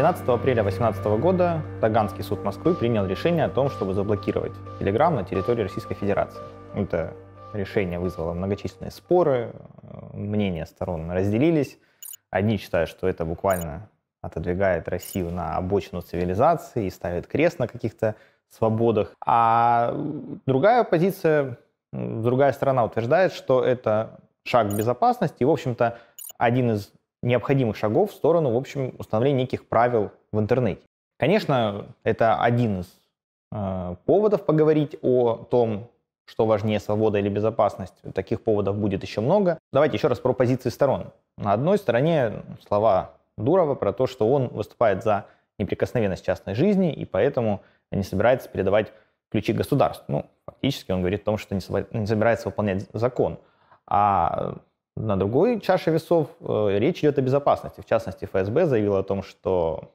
13 апреля 2018 года Таганский суд Москвы принял решение о том, чтобы заблокировать Telegram на территории Российской Федерации. Это решение вызвало многочисленные споры, мнения сторон разделились. Одни считают, что это буквально отодвигает Россию на обочину цивилизации и ставит крест на каких-то свободах. А другая позиция, другая сторона утверждает, что это шаг безопасности. И, в общем-то, один из необходимых шагов в сторону, в общем, установления неких правил в интернете. Конечно, это один из э, поводов поговорить о том, что важнее, свобода или безопасность. Таких поводов будет еще много. Давайте еще раз про позиции сторон. На одной стороне слова Дурова про то, что он выступает за неприкосновенность частной жизни и поэтому не собирается передавать ключи государству. Ну, фактически он говорит о том, что не собирается выполнять закон. А на другой чаше весов э, речь идет о безопасности. В частности, ФСБ заявила о том, что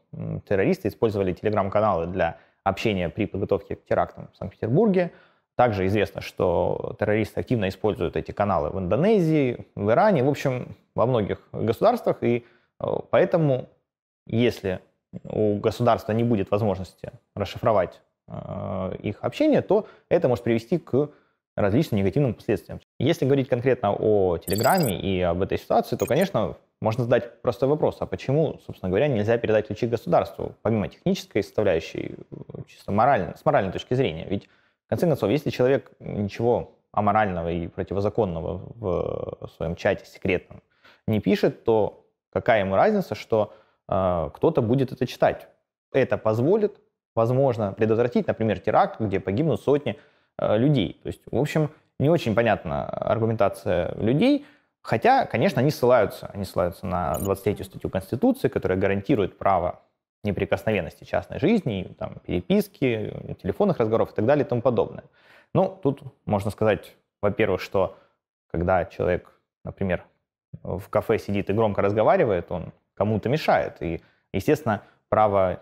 террористы использовали телеграм-каналы для общения при подготовке к терактам в Санкт-Петербурге. Также известно, что террористы активно используют эти каналы в Индонезии, в Иране, в общем, во многих государствах. И э, поэтому, если у государства не будет возможности расшифровать э, их общение, то это может привести к различным негативным последствиям. Если говорить конкретно о Телеграме и об этой ситуации, то, конечно, можно задать простой вопрос, а почему, собственно говоря, нельзя передать ключи государству, помимо технической составляющей, чисто морально, с моральной точки зрения? Ведь, в конце концов, если человек ничего аморального и противозаконного в своем чате секретном не пишет, то какая ему разница, что э, кто-то будет это читать? Это позволит, возможно, предотвратить, например, теракт, где погибнут сотни Э, людей. То есть, в общем, не очень понятна аргументация людей, хотя, конечно, они ссылаются. Они ссылаются на 23-ю статью Конституции, которая гарантирует право неприкосновенности частной жизни, там, переписки, телефонных разговоров и так далее и тому подобное. Ну, тут можно сказать, во-первых, что когда человек, например, в кафе сидит и громко разговаривает, он кому-то мешает. И, естественно, право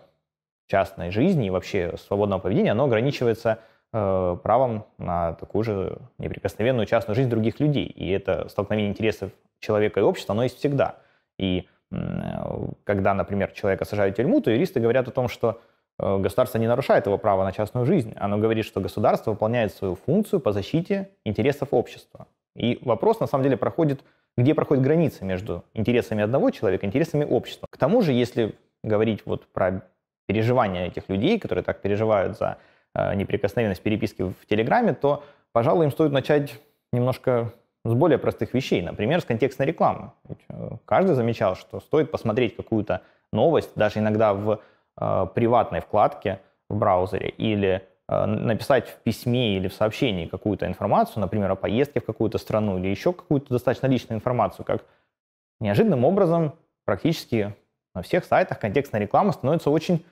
частной жизни и вообще свободного поведения, оно ограничивается Э, правом на такую же неприкосновенную частную жизнь других людей. И это столкновение интересов человека и общества, оно есть всегда. И э, когда, например, человека сажают в тюрьму, то юристы говорят о том, что э, государство не нарушает его право на частную жизнь. Оно говорит, что государство выполняет свою функцию по защите интересов общества. И вопрос, на самом деле, проходит, где проходит граница между интересами одного человека и интересами общества. К тому же, если говорить вот про переживания этих людей, которые так переживают за Э, неприкосновенность переписки в Телеграме, то, пожалуй, им стоит начать немножко с более простых вещей, например, с контекстной рекламы. Ведь э, каждый замечал, что стоит посмотреть какую-то новость, даже иногда в э, приватной вкладке в браузере, или э, написать в письме или в сообщении какую-то информацию, например, о поездке в какую-то страну или еще какую-то достаточно личную информацию, как неожиданным образом практически на всех сайтах контекстная реклама становится очень,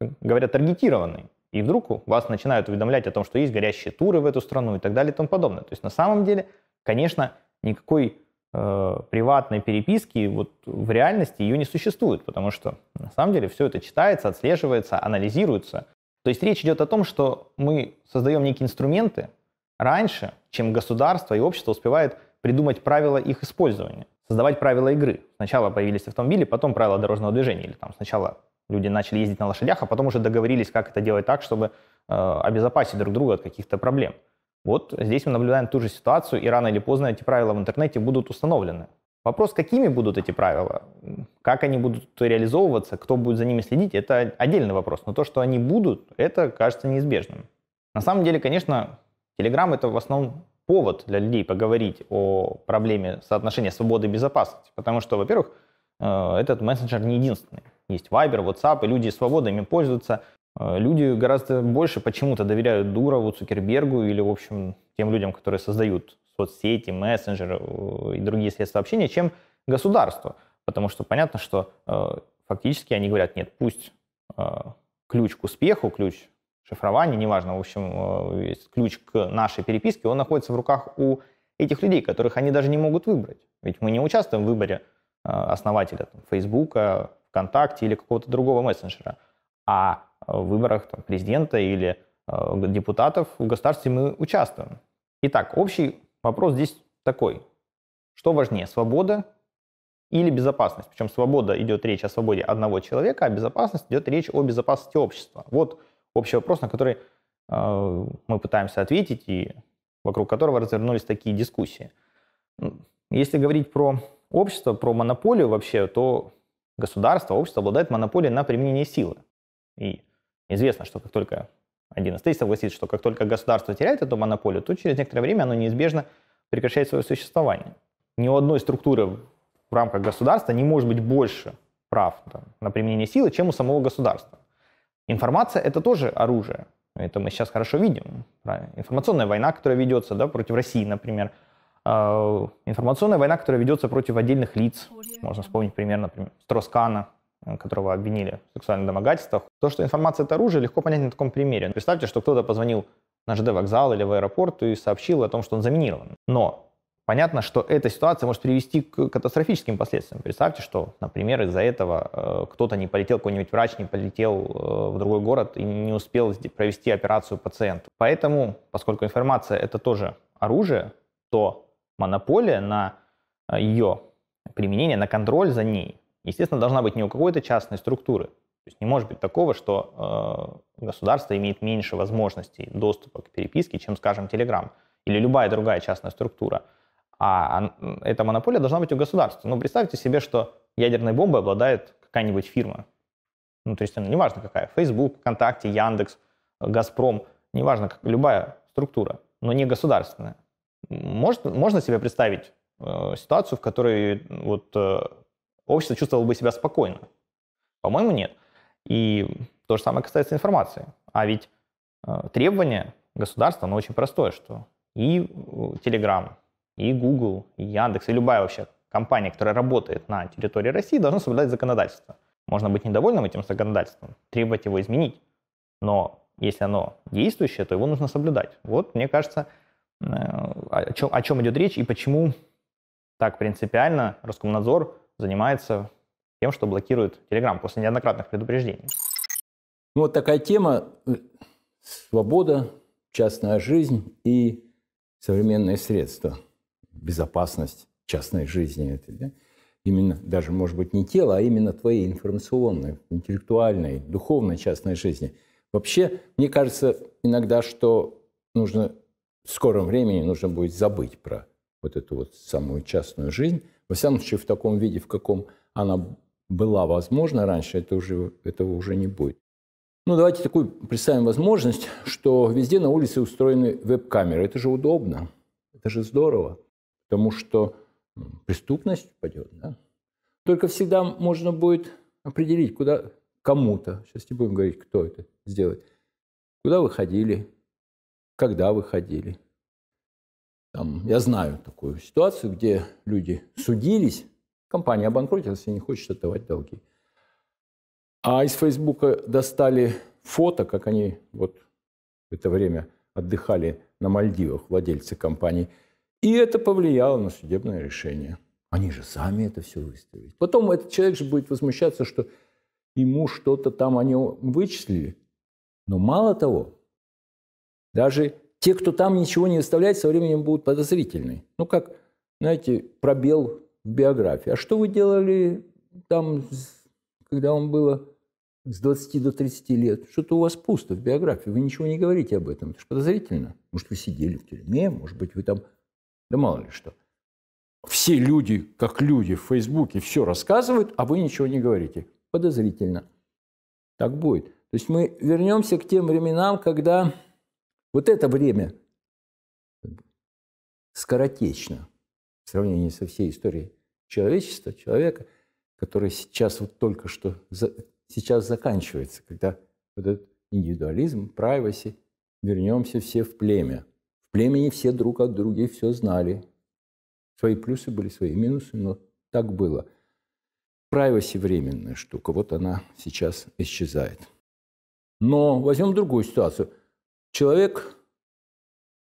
как говорят, таргетированной. И вдруг вас начинают уведомлять о том, что есть горящие туры в эту страну и так далее и тому подобное. То есть на самом деле, конечно, никакой э, приватной переписки вот в реальности ее не существует, потому что на самом деле все это читается, отслеживается, анализируется. То есть речь идет о том, что мы создаем некие инструменты раньше, чем государство и общество успевает придумать правила их использования, создавать правила игры. Сначала появились автомобили, потом правила дорожного движения, или там сначала люди начали ездить на лошадях, а потом уже договорились, как это делать так, чтобы э, обезопасить друг друга от каких-то проблем. Вот здесь мы наблюдаем ту же ситуацию, и рано или поздно эти правила в интернете будут установлены. Вопрос, какими будут эти правила, как они будут реализовываться, кто будет за ними следить, это отдельный вопрос. Но то, что они будут, это кажется неизбежным. На самом деле, конечно, Telegram это в основном повод для людей поговорить о проблеме соотношения свободы и безопасности. Потому что, во-первых, э, этот мессенджер не единственный. Есть Viber, WhatsApp, и люди свободно ими пользуются. Э, люди гораздо больше почему-то доверяют Дурову, Цукербергу или, в общем, тем людям, которые создают соцсети, мессенджеры э, и другие средства общения, чем государству. Потому что понятно, что э, фактически они говорят, нет, пусть э, ключ к успеху, ключ шифрования, неважно, в общем, э, ключ к нашей переписке, он находится в руках у этих людей, которых они даже не могут выбрать. Ведь мы не участвуем в выборе э, основателя там, Фейсбука, ВКонтакте или какого-то другого мессенджера. А в выборах там, президента или э, депутатов в государстве мы участвуем. Итак, общий вопрос здесь такой. Что важнее, свобода или безопасность? Причем свобода идет речь о свободе одного человека, а безопасность идет речь о безопасности общества. Вот общий вопрос, на который э, мы пытаемся ответить и вокруг которого развернулись такие дискуссии. Если говорить про общество, про монополию вообще, то государство, общество обладает монополией на применение силы. И известно, что как только один из тезисов согласится, что как только государство теряет эту монополию, то через некоторое время оно неизбежно прекращает свое существование. Ни у одной структуры в рамках государства не может быть больше прав там, на применение силы, чем у самого государства. Информация – это тоже оружие. Это мы сейчас хорошо видим. Информационная война, которая ведется да, против России, например – Э, информационная война, которая ведется против отдельных лиц. Можно вспомнить пример, например, Строскана, э, которого обвинили в сексуальных домогательствах. То, что информация – это оружие, легко понять на таком примере. Представьте, что кто-то позвонил на ЖД вокзал или в аэропорт и сообщил о том, что он заминирован. Но понятно, что эта ситуация может привести к катастрофическим последствиям. Представьте, что, например, из-за этого э, кто-то не полетел, какой-нибудь врач не полетел в другой город и не успел провести операцию пациенту. Поэтому, поскольку информация – это тоже оружие, то монополия на э, ее применение, на контроль за ней, естественно, должна быть не у какой-то частной структуры. То есть не может быть такого, что э, государство имеет меньше возможностей доступа к переписке, чем, скажем, Telegram или любая другая частная структура. А, а эта монополия должна быть у государства. Ну, представьте себе, что ядерной бомбой обладает какая-нибудь фирма. Ну, то есть она ну, неважно какая, Facebook, ВКонтакте, Яндекс, э, Газпром, неважно, как, любая структура, но не государственная. Может, можно себе представить э, ситуацию, в которой вот, э, общество чувствовало бы себя спокойно? По-моему, нет. И то же самое касается информации. А ведь э, требование государства, оно очень простое, что и э, Telegram, и Google, и Яндекс, и любая вообще компания, которая работает на территории России, должна соблюдать законодательство. Можно быть недовольным этим законодательством, требовать его изменить, но если оно действующее, то его нужно соблюдать. Вот, мне кажется, Э, о чем, о чем идет речь и почему так принципиально Роскомнадзор занимается тем, что блокирует Телеграм после неоднократных предупреждений. Ну, вот такая тема э, – свобода, частная жизнь и современные средства, безопасность частной жизни. Это, да? Именно, даже, может быть, не тело, а именно твоей информационной, интеллектуальной, духовной частной жизни. Вообще, мне кажется иногда, что нужно в скором времени нужно будет забыть про вот эту вот самую частную жизнь. Во всяком случае, в таком виде, в каком она была возможна раньше, это уже, этого уже не будет. Ну, давайте такую представим возможность, что везде на улице устроены веб-камеры. Это же удобно, это же здорово, потому что преступность упадет. Да? Только всегда можно будет определить, куда кому-то, сейчас не будем говорить, кто это сделает, куда вы ходили, когда выходили. Там, я знаю такую ситуацию, где люди судились, компания обанкротилась и не хочет отдавать долги. А из Фейсбука достали фото, как они вот в это время отдыхали на Мальдивах, владельцы компании. И это повлияло на судебное решение. Они же сами это все выставили. Потом этот человек же будет возмущаться, что ему что-то там они вычислили. Но мало того, даже те, кто там ничего не выставляет, со временем будут подозрительны. Ну, как, знаете, пробел в биографии. А что вы делали там, когда вам было с 20 до 30 лет? Что-то у вас пусто в биографии, вы ничего не говорите об этом. Это же подозрительно. Может, вы сидели в тюрьме, может быть, вы там... Да мало ли что. Все люди, как люди в Фейсбуке, все рассказывают, а вы ничего не говорите. Подозрительно. Так будет. То есть мы вернемся к тем временам, когда вот это время скоротечно в сравнении со всей историей человечества, человека, который сейчас вот только что за, сейчас заканчивается, когда вот этот индивидуализм, privacy, вернемся все в племя. В племени все друг от друга все знали. Свои плюсы были, свои минусы, но так было. Privacy временная штука, вот она сейчас исчезает. Но возьмем другую ситуацию – Человек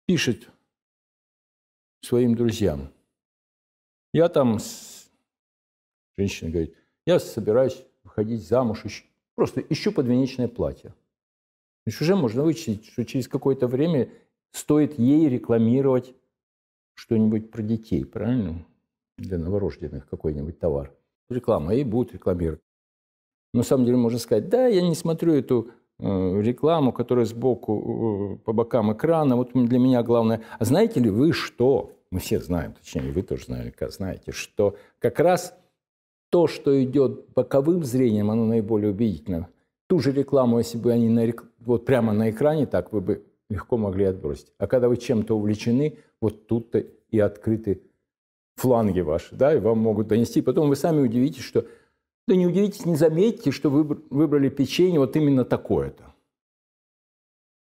пишет своим друзьям. Я там, с... женщина говорит, я собираюсь выходить замуж, ищу, просто ищу подвенечное платье. Значит, уже можно вычислить, что через какое-то время стоит ей рекламировать что-нибудь про детей, правильно? Для новорожденных какой-нибудь товар. Реклама, ей будут рекламировать. на самом деле можно сказать, да, я не смотрю эту Э, рекламу, которая сбоку, э, по бокам экрана. Вот для меня главное. А знаете ли вы, что... Мы все знаем, точнее, вы тоже наверняка знаете, что как раз то, что идет боковым зрением, оно наиболее убедительно. Ту же рекламу, если бы они на рек... вот прямо на экране, так вы бы легко могли отбросить. А когда вы чем-то увлечены, вот тут-то и открыты фланги ваши, да, и вам могут донести. Потом вы сами удивитесь, что да не удивитесь, не заметьте, что вы выбрали печенье вот именно такое-то.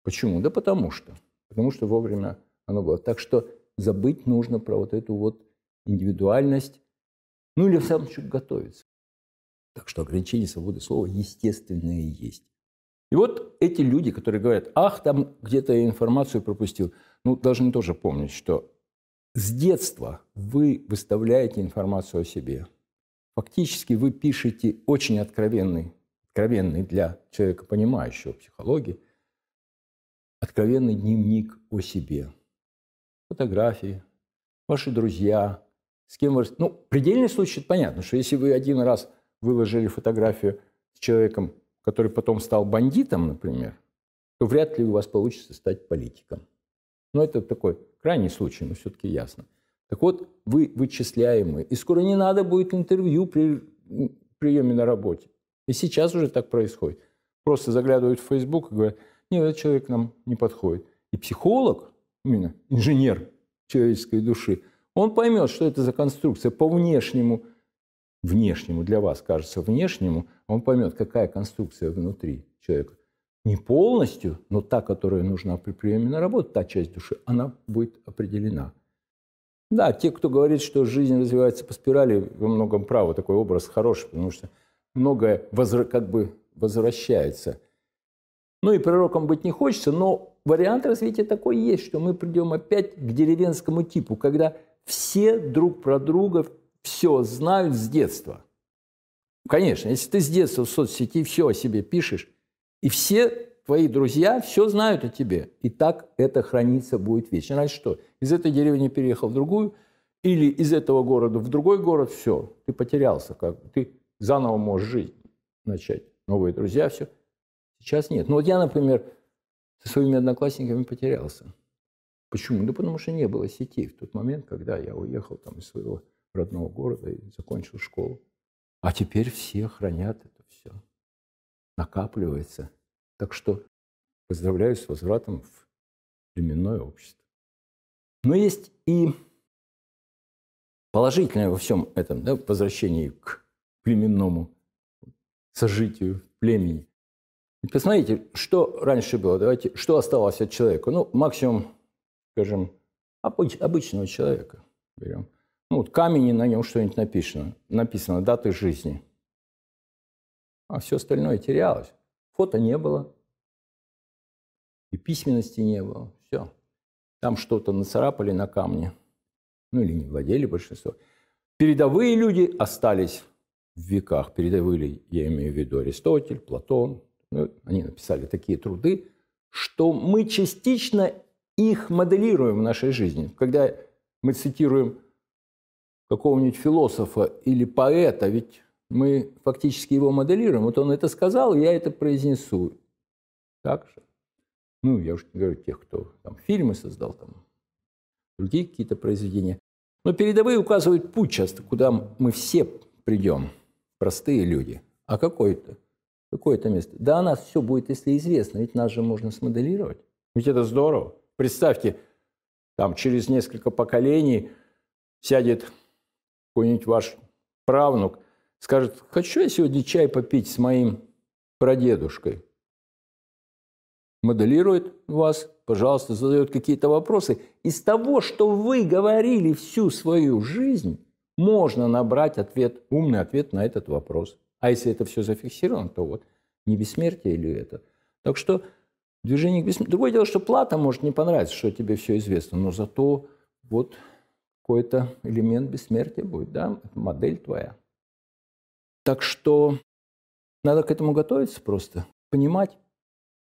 Почему? Да потому что. Потому что вовремя оно было. Так что забыть нужно про вот эту вот индивидуальность, ну или в самом случае готовиться. Так что ограничение свободы слова естественное есть. И вот эти люди, которые говорят, ах, там где-то я информацию пропустил, ну, должны тоже помнить, что с детства вы выставляете информацию о себе – Фактически вы пишете очень откровенный, откровенный для человека, понимающего психологии, откровенный дневник о себе. Фотографии, ваши друзья, с кем вы... Ну, предельный случай, это понятно, что если вы один раз выложили фотографию с человеком, который потом стал бандитом, например, то вряд ли у вас получится стать политиком. Но это такой крайний случай, но все-таки ясно. Так вот, вы вычисляемые. И скоро не надо будет интервью при приеме на работе. И сейчас уже так происходит. Просто заглядывают в Facebook и говорят, нет, этот человек нам не подходит. И психолог, именно инженер человеческой души, он поймет, что это за конструкция по внешнему, внешнему, для вас кажется внешнему, а он поймет, какая конструкция внутри человека. Не полностью, но та, которая нужна при приеме на работу, та часть души, она будет определена. Да, те, кто говорит, что жизнь развивается по спирали, во многом правы. Такой образ хороший, потому что многое возра- как бы возвращается. Ну и пророком быть не хочется, но вариант развития такой есть, что мы придем опять к деревенскому типу, когда все друг про друга все знают с детства. Конечно, если ты с детства в соцсети все о себе пишешь, и все твои друзья все знают о тебе. И так это хранится будет вечно. Значит, что? Из этой деревни переехал в другую, или из этого города в другой город, все, ты потерялся, как ты заново можешь жить, начать. Новые друзья, все. Сейчас нет. Но ну, вот я, например, со своими одноклассниками потерялся. Почему? Ну потому что не было сетей в тот момент, когда я уехал там из своего родного города и закончил школу. А теперь все хранят это все. Накапливается – так что поздравляю с возвратом в племенное общество. Но есть и положительное во всем этом, да, возвращении к племенному сожитию племени. Посмотрите, что раньше было, давайте, что осталось от человека. Ну, максимум, скажем, обыч, обычного человека берем. Ну, вот камень, и на нем что-нибудь написано, написано, даты жизни. А все остальное терялось. Фото не было. И письменности не было. Все. Там что-то нацарапали на камне. Ну или не владели большинство. Передовые люди остались в веках. Передовые, я имею в виду Аристотель, Платон. Ну, они написали такие труды, что мы частично их моделируем в нашей жизни. Когда мы цитируем какого-нибудь философа или поэта, ведь мы фактически его моделируем. Вот он это сказал, я это произнесу. Так же. Ну, я уж не говорю тех, кто там фильмы создал, там другие какие-то произведения. Но передовые указывают путь часто, куда мы все придем, простые люди. А какое-то? Какое-то место. Да о нас все будет, если известно, ведь нас же можно смоделировать. Ведь это здорово. Представьте, там через несколько поколений сядет какой-нибудь ваш правнук – скажет, хочу я сегодня чай попить с моим прадедушкой. Моделирует вас, пожалуйста, задает какие-то вопросы. Из того, что вы говорили всю свою жизнь, можно набрать ответ, умный ответ на этот вопрос. А если это все зафиксировано, то вот не бессмертие или это. Так что движение к бессмертию. Другое дело, что плата может не понравиться, что тебе все известно, но зато вот какой-то элемент бессмертия будет, да, модель твоя. Так что надо к этому готовиться просто, понимать,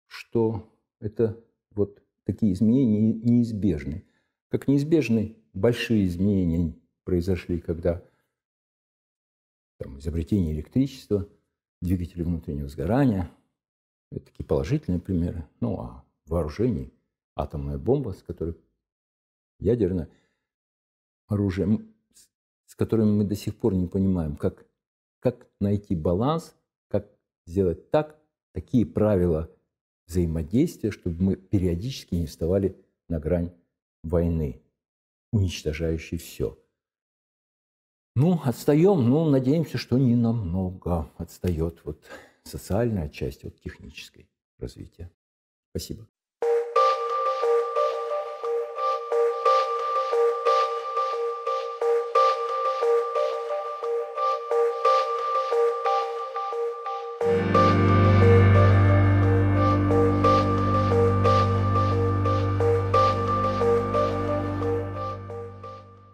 что это вот такие изменения неизбежны. Как неизбежны большие изменения произошли, когда там, изобретение электричества, двигатели внутреннего сгорания. Это такие положительные примеры. Ну, а вооружений, атомная бомба, с которой ядерное оружие, с которым мы до сих пор не понимаем, как как найти баланс, как сделать так, такие правила взаимодействия, чтобы мы периодически не вставали на грань войны, уничтожающей все. Ну, отстаем, ну, надеемся, что не намного отстает вот социальная часть от технической развития. Спасибо.